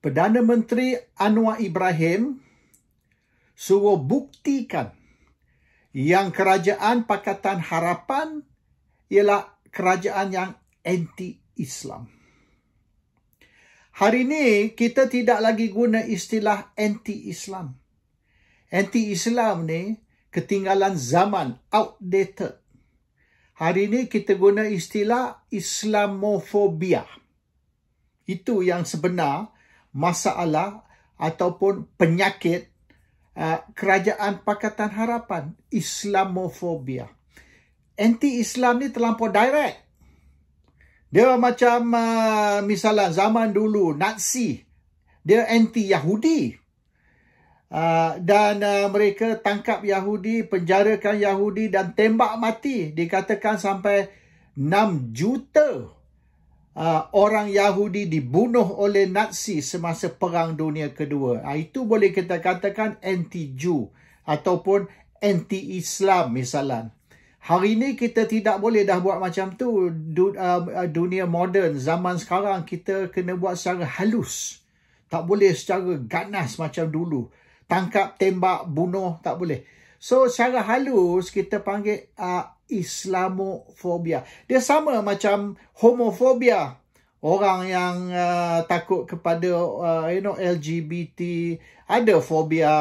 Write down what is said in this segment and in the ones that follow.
Perdana Menteri Anwar Ibrahim suruh buktikan yang kerajaan Pakatan Harapan ialah kerajaan yang anti-Islam. Hari ini kita tidak lagi guna istilah anti-Islam. Anti-Islam ni ketinggalan zaman, outdated. Hari ini kita guna istilah Islamofobia. Itu yang sebenar masalah ataupun penyakit uh, kerajaan Pakatan Harapan, Islamofobia. Anti-Islam ni terlampau direct. Dia macam uh, misalnya zaman dulu Nazi, dia anti-Yahudi. Uh, dan uh, mereka tangkap Yahudi, penjarakan Yahudi dan tembak mati. Dikatakan sampai 6 juta Ah, orang Yahudi dibunuh oleh Nazi semasa Perang Dunia Kedua. Uh, itu boleh kita katakan anti-Jew ataupun anti-Islam misalnya. Hari ini kita tidak boleh dah buat macam tu du, uh, dunia moden zaman sekarang kita kena buat secara halus tak boleh secara ganas macam dulu tangkap tembak bunuh tak boleh So secara halus kita panggil uh, Islamofobia. Dia sama macam homofobia. Orang yang uh, takut kepada uh, you know LGBT ada fobia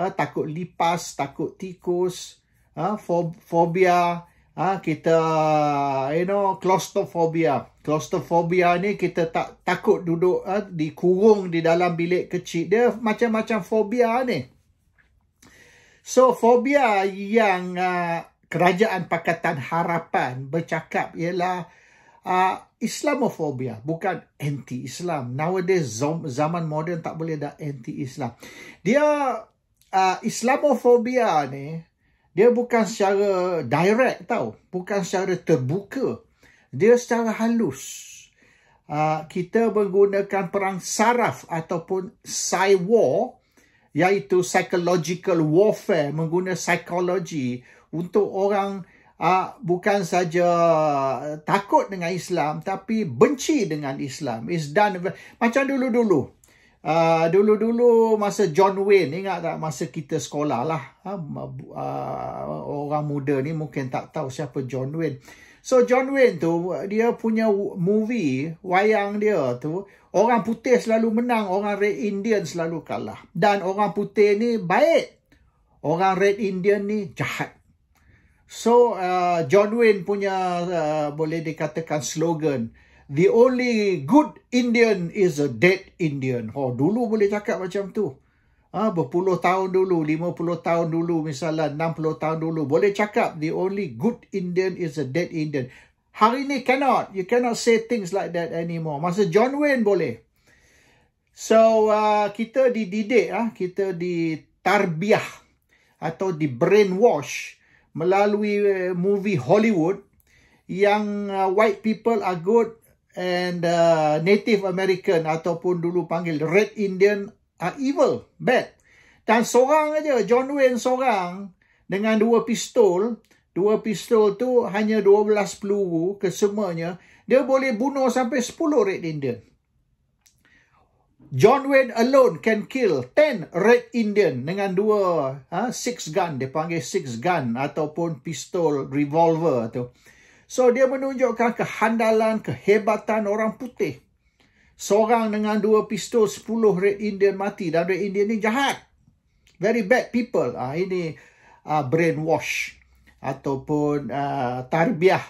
uh, takut lipas, takut tikus, uh, fobia uh, kita you know claustrophobia. Claustrophobia ni kita tak takut duduk uh, dikurung di dalam bilik kecil. Dia macam-macam fobia ni. So fobia yang uh, kerajaan Pakatan Harapan bercakap ialah uh, Islamofobia bukan anti-Islam. Nowadays zaman moden tak boleh dah anti-Islam. Dia uh, Islamofobia ni dia bukan secara direct tau, bukan secara terbuka. Dia secara halus. Uh, kita menggunakan perang saraf ataupun cyber war iaitu psychological warfare menggunakan psikologi untuk orang uh, bukan saja ah, takut dengan Islam tapi benci dengan Islam is done macam dulu-dulu Uh, dulu-dulu masa John Wayne ingat tak masa kita sekolah lah uh, uh, orang muda ni mungkin tak tahu siapa John Wayne So John Wayne tu dia punya movie wayang dia tu orang putih selalu menang, orang red Indian selalu kalah. Dan orang putih ni baik. Orang red Indian ni jahat. So uh, John Wayne punya uh, boleh dikatakan slogan the only good Indian is a dead Indian. Oh dulu boleh cakap macam tu. Ah, berpuluh tahun dulu, lima puluh tahun dulu, misalnya enam puluh tahun dulu. Boleh cakap, the only good Indian is a dead Indian. Hari ni cannot. You cannot say things like that anymore. Masa John Wayne boleh. So, uh, kita dididik, ah, kita ditarbiah atau di brainwash melalui uh, movie Hollywood yang uh, white people are good and uh, Native American ataupun dulu panggil Red Indian are ah, evil, bad. Dan seorang aja John Wayne seorang dengan dua pistol, dua pistol tu hanya 12 peluru kesemuanya, dia boleh bunuh sampai 10 Red Indian. John Wayne alone can kill 10 Red Indian dengan dua ha, six gun, dia panggil six gun ataupun pistol revolver tu. So dia menunjukkan kehandalan, kehebatan orang putih seorang dengan dua pistol sepuluh red indian mati dan red indian ni jahat very bad people ah ini ah, brainwash ataupun ah, tarbiah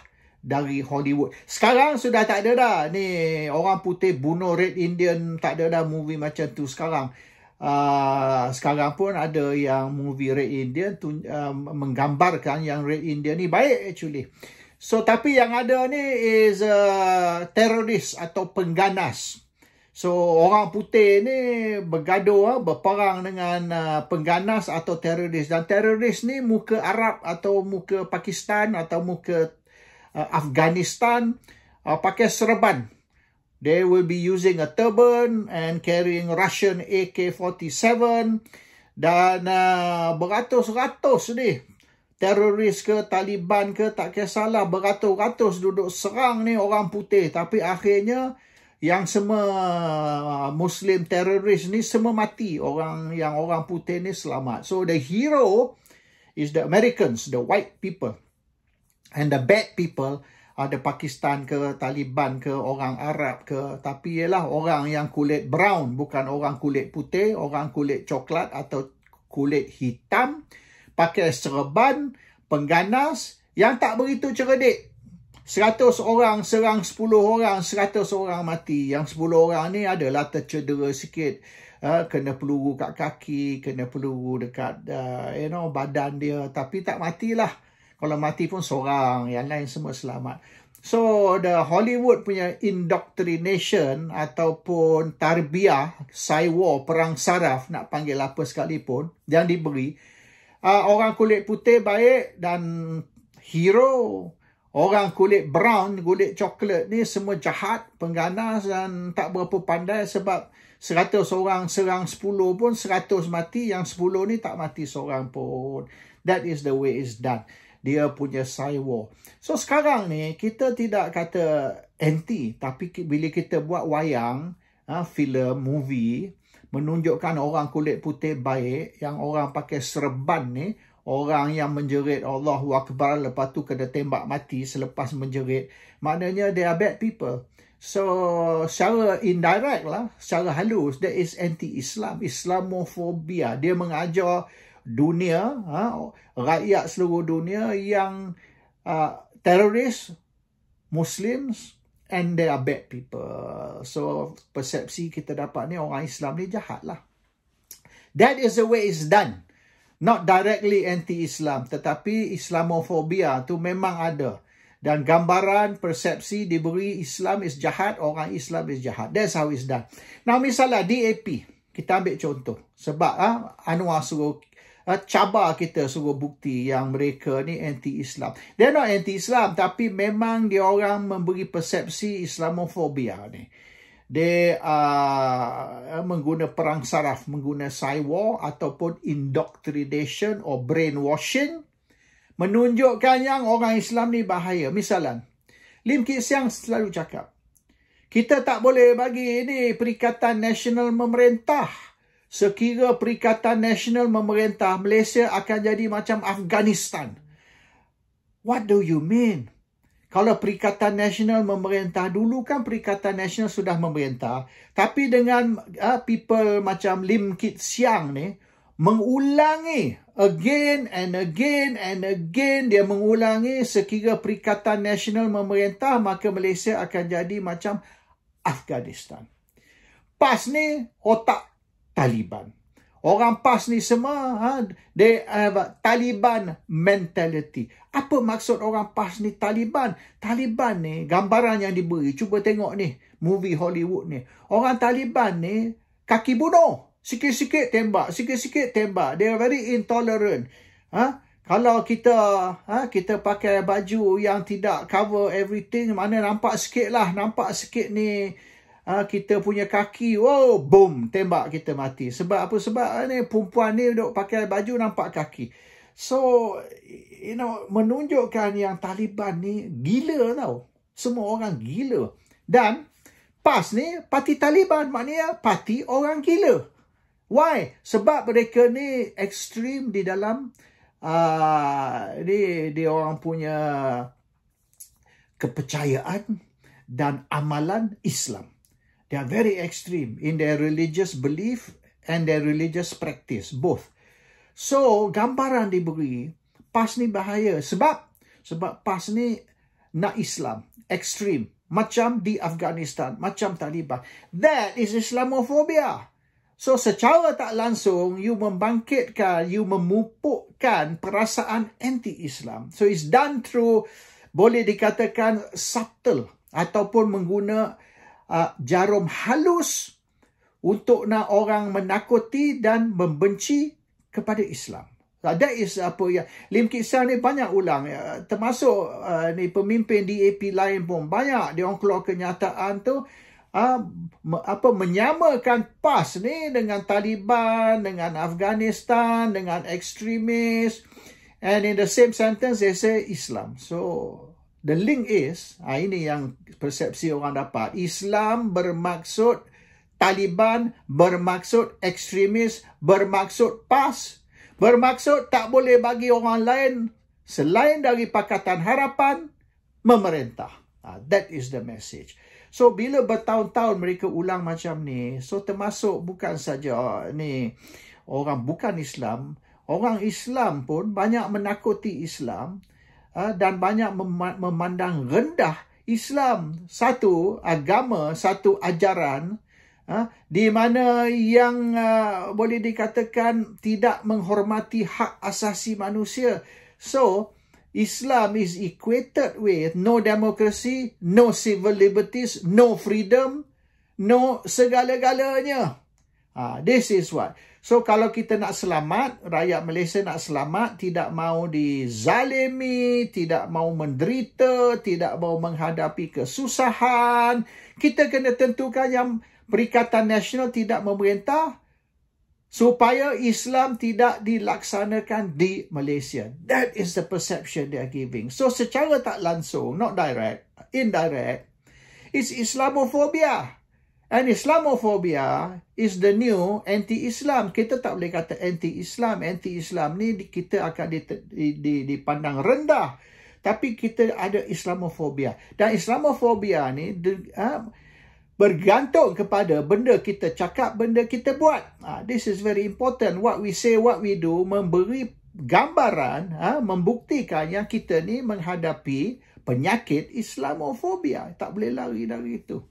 dari Hollywood. Sekarang sudah tak ada dah. Ni orang putih bunuh Red Indian tak ada dah movie macam tu sekarang. Uh, sekarang pun ada yang movie Red Indian tu, uh, menggambarkan yang Red Indian ni baik actually. So tapi yang ada ni is a uh, teroris atau pengganas. So orang putih ni bergaduh ah, berperang dengan uh, pengganas atau teroris dan teroris ni muka Arab atau muka Pakistan atau muka uh, Afghanistan pakai serban. They will be using a turban and carrying Russian AK-47 dan beratus-ratus ni teroris ke Taliban ke tak kisahlah beratus-ratus duduk serang ni orang putih tapi akhirnya yang semua uh, muslim teroris ni semua mati orang yang orang putih ni selamat so the hero is the americans the white people and the bad people ada Pakistan ke Taliban ke orang Arab ke tapi ialah orang yang kulit brown bukan orang kulit putih orang kulit coklat atau kulit hitam pakai serban, pengganas yang tak begitu cerdik. 100 orang serang 10 orang, 100 orang mati. Yang 10 orang ni adalah tercedera sikit. Uh, kena peluru kat kaki, kena peluru dekat uh, you know badan dia. Tapi tak matilah. Kalau mati pun seorang, yang lain semua selamat. So the Hollywood punya indoctrination ataupun tarbiah, cyber war, perang saraf nak panggil apa sekalipun yang diberi uh, orang kulit putih baik dan hero. Orang kulit brown, kulit coklat ni semua jahat, pengganas dan tak berapa pandai sebab 100 orang serang 10 pun 100 mati, yang 10 ni tak mati seorang pun. That is the way it's done. Dia punya side war. So sekarang ni kita tidak kata anti tapi bila kita buat wayang, ha, ah, film, movie, menunjukkan orang kulit putih baik yang orang pakai serban ni orang yang menjerit Allah Akbar lepas tu kena tembak mati selepas menjerit maknanya they are bad people so secara indirect lah secara halus that is anti-Islam Islamophobia dia mengajar dunia ha, rakyat seluruh dunia yang uh, teroris Muslims And there are bad people. So, persepsi kita dapat ni orang Islam ni jahat lah. That is the way it's done. Not directly anti-Islam. Tetapi Islamophobia tu memang ada. Dan gambaran, persepsi diberi Islam is jahat, orang Islam is jahat. That's how it's done. Now, misalnya DAP. Kita ambil contoh. Sebab ha, Anwar suruh Ah, cabar kita suruh bukti yang mereka ni anti-Islam. They're not anti-Islam tapi memang dia orang memberi persepsi Islamofobia ni. Dia uh, ah, menggunakan perang saraf, menggunakan cyber ataupun indoctrination or brainwashing menunjukkan yang orang Islam ni bahaya. Misalan Lim Kit Siang selalu cakap, kita tak boleh bagi ini Perikatan Nasional Memerintah sekira Perikatan Nasional memerintah Malaysia akan jadi macam Afghanistan. What do you mean? Kalau Perikatan Nasional memerintah, dulu kan Perikatan Nasional sudah memerintah, tapi dengan uh, people macam Lim Kit Siang ni, mengulangi again and again and again dia mengulangi sekira Perikatan Nasional memerintah maka Malaysia akan jadi macam Afghanistan. Pas ni otak Taliban. Orang PAS ni semua, ha, they have a Taliban mentality. Apa maksud orang PAS ni Taliban? Taliban ni, gambaran yang diberi, cuba tengok ni, movie Hollywood ni. Orang Taliban ni, kaki bunuh. Sikit-sikit tembak, sikit-sikit tembak. They are very intolerant. Ha? Kalau kita ha, kita pakai baju yang tidak cover everything, mana nampak sikit lah, nampak sikit ni, Ah kita punya kaki wow boom tembak kita mati sebab apa sebab ah, ni perempuan ni duk pakai baju nampak kaki so you know menunjukkan yang Taliban ni gila tau semua orang gila dan PAS ni parti Taliban maknanya parti orang gila why sebab mereka ni ekstrim di dalam ah uh, ni dia orang punya kepercayaan dan amalan Islam they are very extreme in their religious belief and their religious practice both so gambaran di diberi pas ni bahaya sebab sebab pas ni nak islam extreme macam di afghanistan macam taliban that is islamophobia so secara tak langsung you membangkitkan you memupukkan perasaan anti islam so it's done through boleh dikatakan subtle ataupun menggunakan uh, jarum halus untuk nak orang menakuti dan membenci kepada Islam. Ah, that is apa ya. Lim Kisah ni banyak ulang. Ya. Termasuk uh, ni pemimpin DAP lain pun banyak. Dia orang keluar kenyataan tu. Uh, apa menyamakan PAS ni dengan Taliban, dengan Afghanistan, dengan ekstremis. And in the same sentence they say Islam. So The link is, ah, ini yang persepsi orang dapat, Islam bermaksud Taliban, bermaksud ekstremis, bermaksud PAS, bermaksud tak boleh bagi orang lain selain dari Pakatan Harapan memerintah. Ah, that is the message. So bila bertahun-tahun mereka ulang macam ni, so termasuk bukan saja ah, ni orang bukan Islam, orang Islam pun banyak menakuti Islam. Ha, dan banyak memandang rendah Islam satu agama satu ajaran ha, di mana yang ha, boleh dikatakan tidak menghormati hak asasi manusia so Islam is equated with no democracy no civil liberties no freedom no segala-galanya this is what So kalau kita nak selamat, rakyat Malaysia nak selamat, tidak mau dizalimi, tidak mau menderita, tidak mau menghadapi kesusahan, kita kena tentukan yang Perikatan Nasional tidak memerintah supaya Islam tidak dilaksanakan di Malaysia. That is the perception they are giving. So secara tak langsung, not direct, indirect, is Islamophobia. And Islamophobia is the new anti-Islam. Kita tak boleh kata anti-Islam. Anti-Islam ni kita akan dipandang rendah. Tapi kita ada Islamophobia. Dan Islamophobia ni ha, bergantung kepada benda kita cakap, benda kita buat. Ha, this is very important. What we say, what we do memberi gambaran, ha, membuktikan yang kita ni menghadapi penyakit Islamophobia. Tak boleh lari dari itu.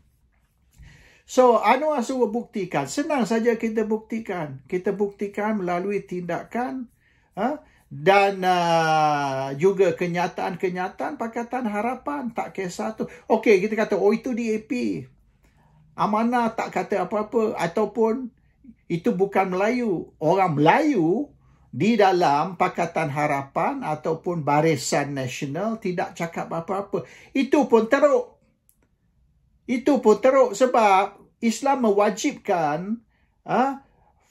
So, Anwar suruh buktikan. Senang saja kita buktikan. Kita buktikan melalui tindakan huh? Ha? dan uh, juga kenyataan-kenyataan Pakatan Harapan. Tak kisah tu. Okey, kita kata, oh itu DAP. Amana tak kata apa-apa. Ataupun itu bukan Melayu. Orang Melayu di dalam Pakatan Harapan ataupun Barisan Nasional tidak cakap apa-apa. Itu pun teruk. Itu pun teruk sebab Islam mewajibkan ha,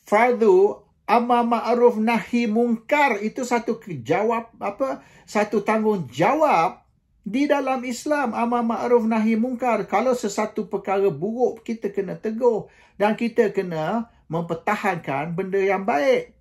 fardu amar ma'ruf nahi mungkar itu satu jawab apa satu tanggungjawab di dalam Islam amar ma'ruf nahi mungkar kalau sesuatu perkara buruk kita kena tegur dan kita kena mempertahankan benda yang baik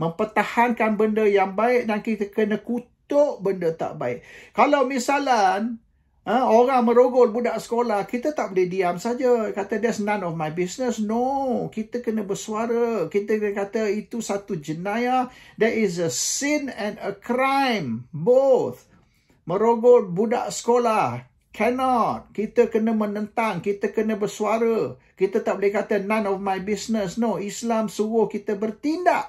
mempertahankan benda yang baik dan kita kena kutuk benda tak baik kalau misalan Ha, orang merogol budak sekolah, kita tak boleh diam saja. Kata, that's none of my business. No, kita kena bersuara. Kita kena kata, itu satu jenayah. That is a sin and a crime. Both. Merogol budak sekolah. Cannot. Kita kena menentang. Kita kena bersuara. Kita tak boleh kata, none of my business. No, Islam suruh kita bertindak.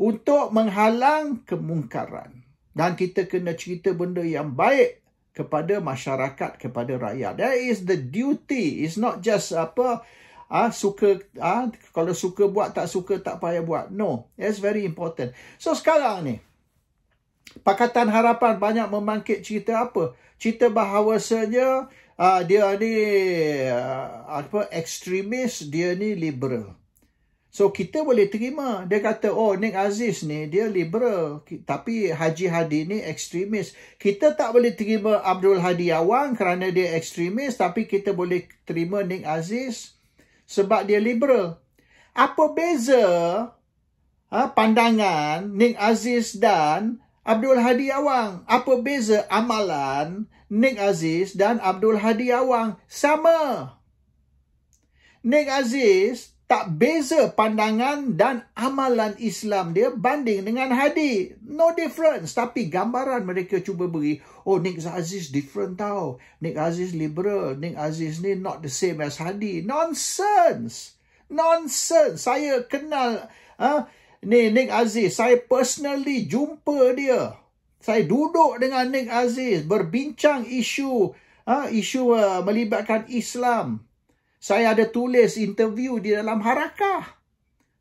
Untuk menghalang kemungkaran. Dan kita kena cerita benda yang baik kepada masyarakat kepada rakyat that is the duty it's not just apa ah suka ah kalau suka buat tak suka tak payah buat no it's very important so sekarang ni pakatan harapan banyak membangkit cerita apa cerita bahawasanya ah dia ni ah, apa ekstremis dia ni liberal So kita boleh terima. Dia kata, oh Nick Aziz ni dia liberal. Tapi Haji Hadi ni ekstremis. Kita tak boleh terima Abdul Hadi Awang kerana dia ekstremis. Tapi kita boleh terima Nick Aziz sebab dia liberal. Apa beza ha, pandangan Nick Aziz dan Abdul Hadi Awang? Apa beza amalan Nick Aziz dan Abdul Hadi Awang? Sama. Nick Aziz tak beza pandangan dan amalan Islam dia banding dengan Hadi. No difference. Tapi gambaran mereka cuba beri, oh Nick Aziz different tau. Nick Aziz liberal. Nick Aziz ni not the same as Hadi. Nonsense. Nonsense. Saya kenal ha? ni Nick Aziz. Saya personally jumpa dia. Saya duduk dengan Nick Aziz. Berbincang isu. Ha? Isu uh, melibatkan Islam. Saya ada tulis interview di dalam Harakah.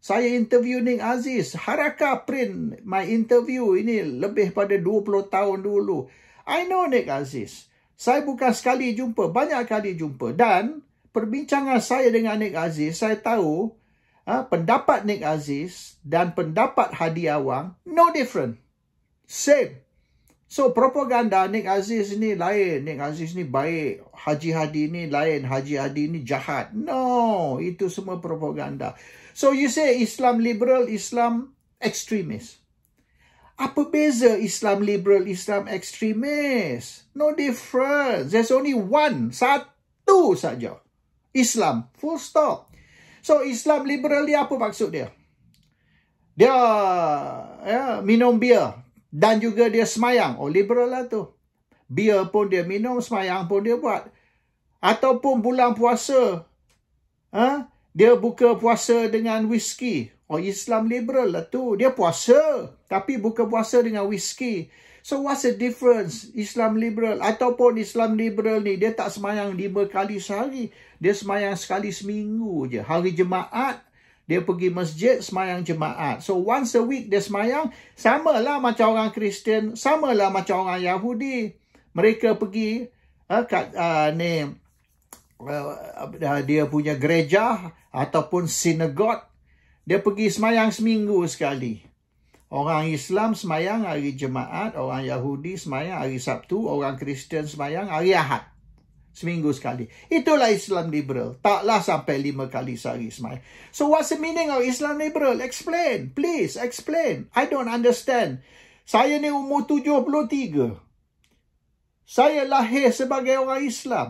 Saya interview Ning Aziz. Harakah print my interview ini lebih pada 20 tahun dulu. I know Ning Aziz. Saya bukan sekali jumpa, banyak kali jumpa. Dan perbincangan saya dengan Ning Aziz, saya tahu ha, pendapat Ning Aziz dan pendapat Hadi Awang, no different. Same. So propaganda Nik Aziz ni lain, Nik Aziz ni baik, Haji Hadi ni lain, Haji Hadi ni jahat. No, itu semua propaganda. So you say Islam liberal, Islam extremist. Apa beza Islam liberal, Islam extremist? No difference. There's only one, satu saja. Islam, full stop. So Islam liberal ni apa maksud dia? Dia ya, minum bir, dan juga dia semayang. Oh, liberal lah tu. Beer pun dia minum, semayang pun dia buat. Ataupun bulan puasa, ha? dia buka puasa dengan whisky. Oh, Islam liberal lah tu. Dia puasa, tapi buka puasa dengan whisky. So, what's the difference Islam liberal? Ataupun Islam liberal ni, dia tak semayang lima kali sehari. Dia semayang sekali seminggu je. Hari Jemaat dia pergi masjid semayang jemaat. So once a week dia semayang, Sama lah macam orang Kristian, lah macam orang Yahudi. Mereka pergi uh, kat uh, ni, uh, dia punya gereja ataupun sinagog. Dia pergi semayang seminggu sekali. Orang Islam semayang hari Jemaat, orang Yahudi semayang hari Sabtu, orang Kristian semayang hari Ahad. Seminggu sekali. Itulah Islam liberal. Taklah sampai lima kali sehari semai. So what's the meaning of Islam liberal? Explain. Please explain. I don't understand. Saya ni umur 73. Saya lahir sebagai orang Islam.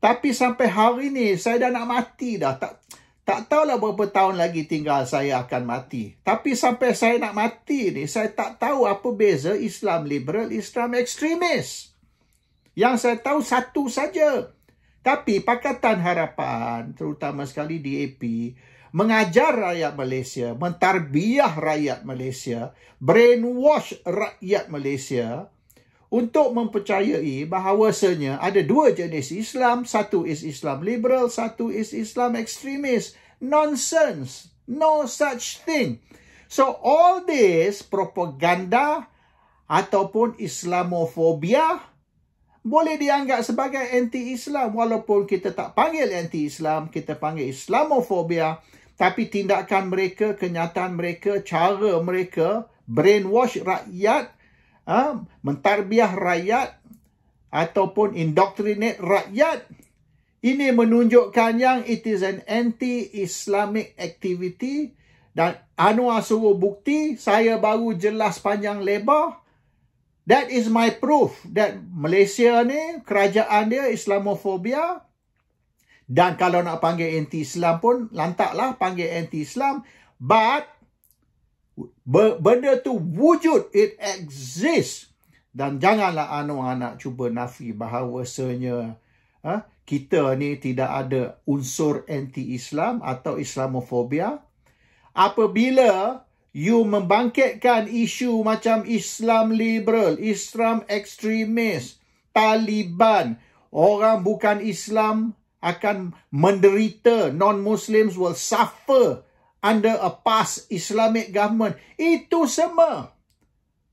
Tapi sampai hari ni saya dah nak mati dah. Tak tak tahulah berapa tahun lagi tinggal saya akan mati. Tapi sampai saya nak mati ni, saya tak tahu apa beza Islam liberal, Islam ekstremis. Yang saya tahu satu saja. Tapi Pakatan Harapan, terutama sekali DAP, mengajar rakyat Malaysia, mentarbiah rakyat Malaysia, brainwash rakyat Malaysia untuk mempercayai bahawasanya ada dua jenis Islam. Satu is Islam liberal, satu is Islam ekstremis. Nonsense. No such thing. So all this propaganda ataupun Islamofobia boleh dianggap sebagai anti-Islam walaupun kita tak panggil anti-Islam, kita panggil Islamofobia. Tapi tindakan mereka, kenyataan mereka, cara mereka brainwash rakyat, ha, mentarbiah rakyat ataupun indoctrinate rakyat. Ini menunjukkan yang it is an anti-Islamic activity dan Anwar suruh bukti saya baru jelas panjang lebar That is my proof that Malaysia ni kerajaan dia Islamophobia dan kalau nak panggil anti-Islam pun lantaklah panggil anti-Islam but benda tu wujud it exists dan janganlah anu anak cuba nafi bahawasanya ha, kita ni tidak ada unsur anti-Islam atau Islamophobia apabila you membangkitkan isu macam Islam liberal, Islam ekstremis, Taliban, orang bukan Islam akan menderita, non-Muslims will suffer under a past Islamic government. Itu semua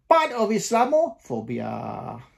part of Islamophobia.